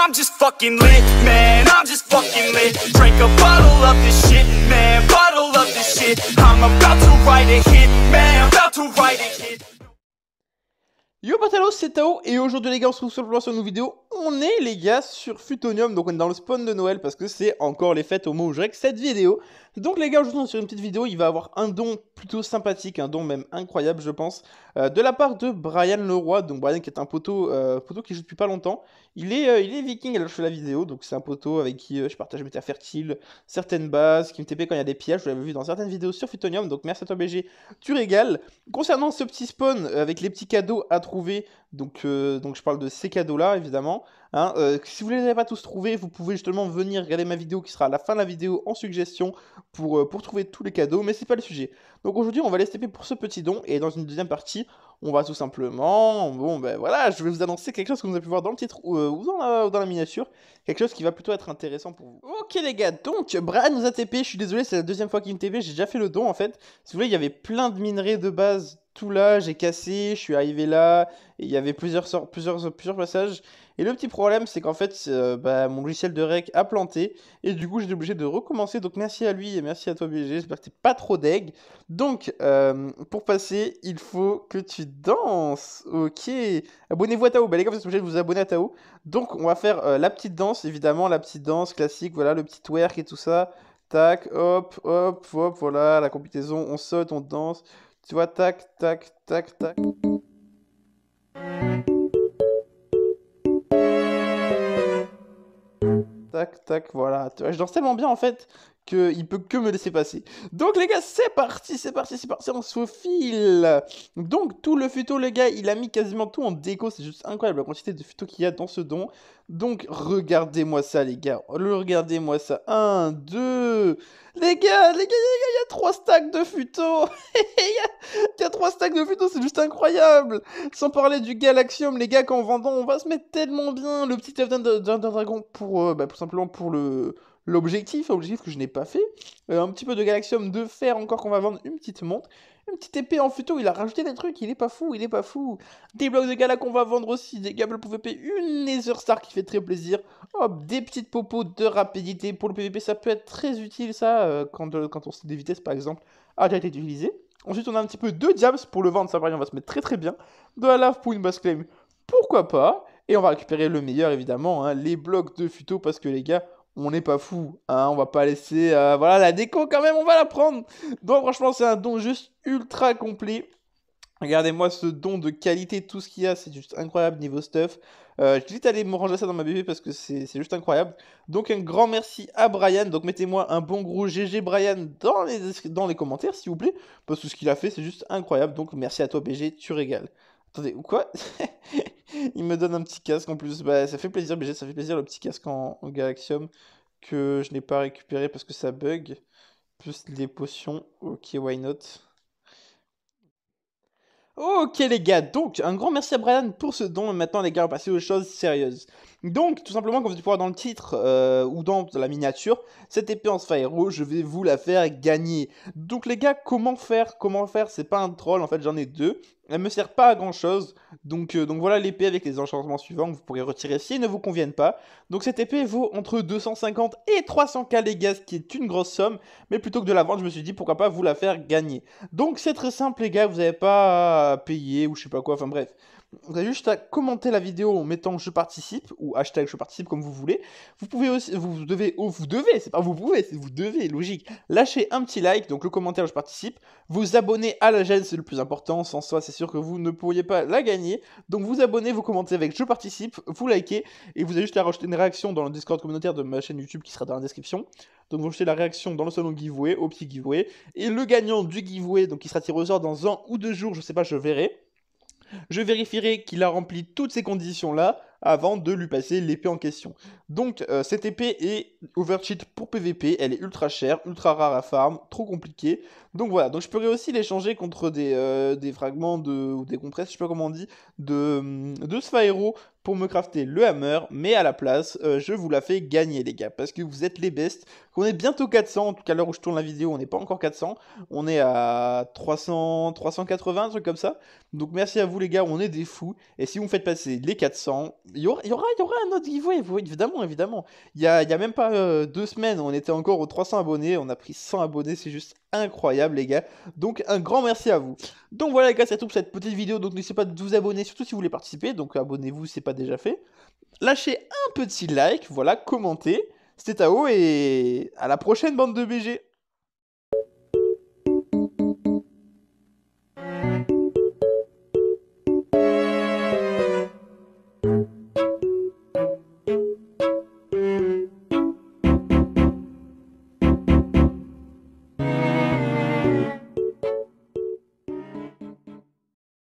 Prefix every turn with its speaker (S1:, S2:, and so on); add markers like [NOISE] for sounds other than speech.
S1: I'm just fucking lit, man, I'm just fucking lit Drink a bottle of this shit, man, bottle of this shit I'm about to write a hit, man, I'm about to write a hit Yo Batalos, c'est Tao, et aujourd'hui les gars on se retrouve sur le plan sur une vidéo on est les gars sur Futonium, donc on est dans le spawn de Noël parce que c'est encore les fêtes au moment où je règle cette vidéo. Donc les gars, je vous sur une petite vidéo, il va avoir un don plutôt sympathique, un don même incroyable je pense, euh, de la part de Brian Leroy, donc Brian qui est un poteau, euh, poteau qui joue depuis pas longtemps. Il est, euh, il est viking alors je fais la vidéo, donc c'est un poteau avec qui je partage mes terres fertiles, certaines bases, qui me TP quand il y a des pièges, je l'avais vu dans certaines vidéos sur Futonium, donc merci à toi BG, tu régales. Concernant ce petit spawn avec les petits cadeaux à trouver, donc, donc je parle de ces cadeaux là évidemment. Hein, euh, si vous ne les avez pas tous trouvés, vous pouvez justement venir regarder ma vidéo qui sera à la fin de la vidéo en suggestion pour, euh, pour trouver tous les cadeaux, mais c'est pas le sujet. Donc aujourd'hui, on va TP pour ce petit don et dans une deuxième partie, on va tout simplement, bon ben voilà, je vais vous annoncer quelque chose que vous avez pu voir dans le titre euh, ou, dans, la, miniature, quelque chose qui va plutôt être intéressant pour vous. Ok les gars, donc Brian nous a TP, je suis désolé, c'est la deuxième fois qu'il me TP, j'ai déjà fait le don en fait. Si vous voulez, il y avait plein de minerais de base tout là, j'ai cassé, je suis arrivé là, il y avait plusieurs, plusieurs, plusieurs passages. Et le petit problème, c'est qu'en fait, euh, bah, mon logiciel de rec a planté, et du coup, été obligé de recommencer. Donc, merci à lui et merci à toi, BG. J'espère que t'es pas trop deg. Donc, euh, pour passer, il faut que tu danses. Ok. Abonnez-vous à Tao. Bah, les gars, vous êtes obligés de vous abonner à Tao. Donc, on va faire euh, la petite danse, évidemment, la petite danse classique, voilà, le petit twerk et tout ça. Tac, hop, hop, hop, voilà, la compétition. on saute, on danse, tu vois, tac, tac, tac, tac. Tac, tac, voilà. je danse tellement bien en fait qu'il peut que me laisser passer. Donc les gars, c'est parti, c'est parti, c'est parti, on se file. Donc tout le futo, les gars, il a mis quasiment tout en déco, c'est juste incroyable la quantité de futo qu'il y a dans ce don. Donc regardez-moi ça les gars, regardez-moi ça. 1, 2... Les gars, les gars, il y a 3 stacks de futo [LAUGHS] Il y a 3 stacks de futo, c'est juste incroyable Sans parler du Galaxium, les gars, qu'en vendant, on va se mettre tellement bien Le petit œuf d'un dragon pour, euh, bah, simplement pour le L'objectif, objectif que je n'ai pas fait, euh, un petit peu de Galaxium, de fer encore qu'on va vendre, une petite montre, une petite épée en futo, il a rajouté des trucs, il est pas fou, il n'est pas fou. Des blocs de gala qu'on va vendre aussi, des gables pour PVP. une Nether Star qui fait très plaisir. Hop, des petites popos de rapidité pour le PVP, ça peut être très utile ça, euh, quand, euh, quand on sait des vitesses par exemple, ah, a déjà été utilisé. Ensuite, on a un petit peu de diables pour le vendre, ça va, on va se mettre très très bien. De la lave pour une base claim, pourquoi pas. Et on va récupérer le meilleur évidemment, hein, les blocs de futo, parce que les gars, on n'est pas fou, hein, on va pas laisser, euh, voilà, la déco quand même, on va la prendre. Donc franchement, c'est un don juste ultra complet. Regardez-moi ce don de qualité, tout ce qu'il y a, c'est juste incroyable niveau stuff. Euh, je vais aller me ranger ça dans ma bébé parce que c'est juste incroyable. Donc un grand merci à Brian. Donc mettez-moi un bon gros GG Brian dans les, dans les commentaires s'il vous plaît. Parce que ce qu'il a fait c'est juste incroyable. Donc merci à toi BG, tu régales. Attendez, ou quoi [LAUGHS] il me donne un petit casque en plus. Bah, ça fait plaisir, BG, ça fait plaisir le petit casque en, en Galaxium que je n'ai pas récupéré parce que ça bug. Plus les potions. Ok, why not? Ok les gars, donc un grand merci à Brian pour ce don. Maintenant les gars, on va passer aux choses sérieuses. Donc, tout simplement, comme vous pouvez voir dans le titre euh, ou dans la miniature, cette épée en sphère je vais vous la faire gagner. Donc, les gars, comment faire Comment faire C'est pas un troll, en fait, j'en ai deux. Elle me sert pas à grand chose. Donc, euh, donc voilà l'épée avec les enchantements suivants que vous pourrez retirer si elles ne vous conviennent pas. Donc, cette épée vaut entre 250 et 300k les gars, ce qui est une grosse somme. Mais plutôt que de la vendre, je me suis dit pourquoi pas vous la faire gagner. Donc, c'est très simple, les gars, vous n'avez pas à payer ou je sais pas quoi, enfin bref. Vous avez juste à commenter la vidéo en mettant je participe ou hashtag je participe comme vous voulez. Vous pouvez aussi, vous devez, ou oh, vous devez, c'est pas vous pouvez, c'est vous devez, logique. Lâchez un petit like, donc le commentaire je participe. Vous abonnez à la chaîne, c'est le plus important. Sans ça c'est sûr que vous ne pourriez pas la gagner. Donc vous abonnez, vous commentez avec je participe, vous likez et vous avez juste à rajouter une réaction dans le Discord communautaire de ma chaîne YouTube qui sera dans la description. Donc vous rajoutez la réaction dans le salon giveaway, au petit giveaway. Et le gagnant du giveaway, donc qui sera tiré au sort dans un ou deux jours, je sais pas, je verrai. Je vérifierai qu'il a rempli toutes ces conditions-là avant de lui passer l'épée en question. Donc euh, cette épée est overcheat pour PVP, elle est ultra chère, ultra rare à farm, trop compliquée. Donc voilà, donc je pourrais aussi l'échanger contre des, euh, des fragments de, ou des compresses, je sais pas comment on dit, de, hum, de Sphaero me crafter le hammer, mais à la place, euh, je vous la fais gagner les gars, parce que vous êtes les best qu'on est bientôt 400, en tout cas à l'heure où je tourne la vidéo, on n'est pas encore 400, on est à 300, 380, truc comme ça. Donc merci à vous les gars, on est des fous, et si vous me faites passer les 400, il y aura, y, y aura un autre giveaway, évidemment, évidemment. Il y a, y même pas euh, deux semaines, on était encore aux 300 abonnés, on a pris 100 abonnés, c'est juste incroyable les gars. Donc un grand merci à vous. Donc voilà les gars, c'est tout pour cette petite vidéo, donc n'hésitez pas de vous abonner, surtout si vous voulez participer, donc abonnez-vous, c'est pas déjà fait, lâchez un petit like, voilà, commentez. C'était Tao et à la prochaine bande de BG.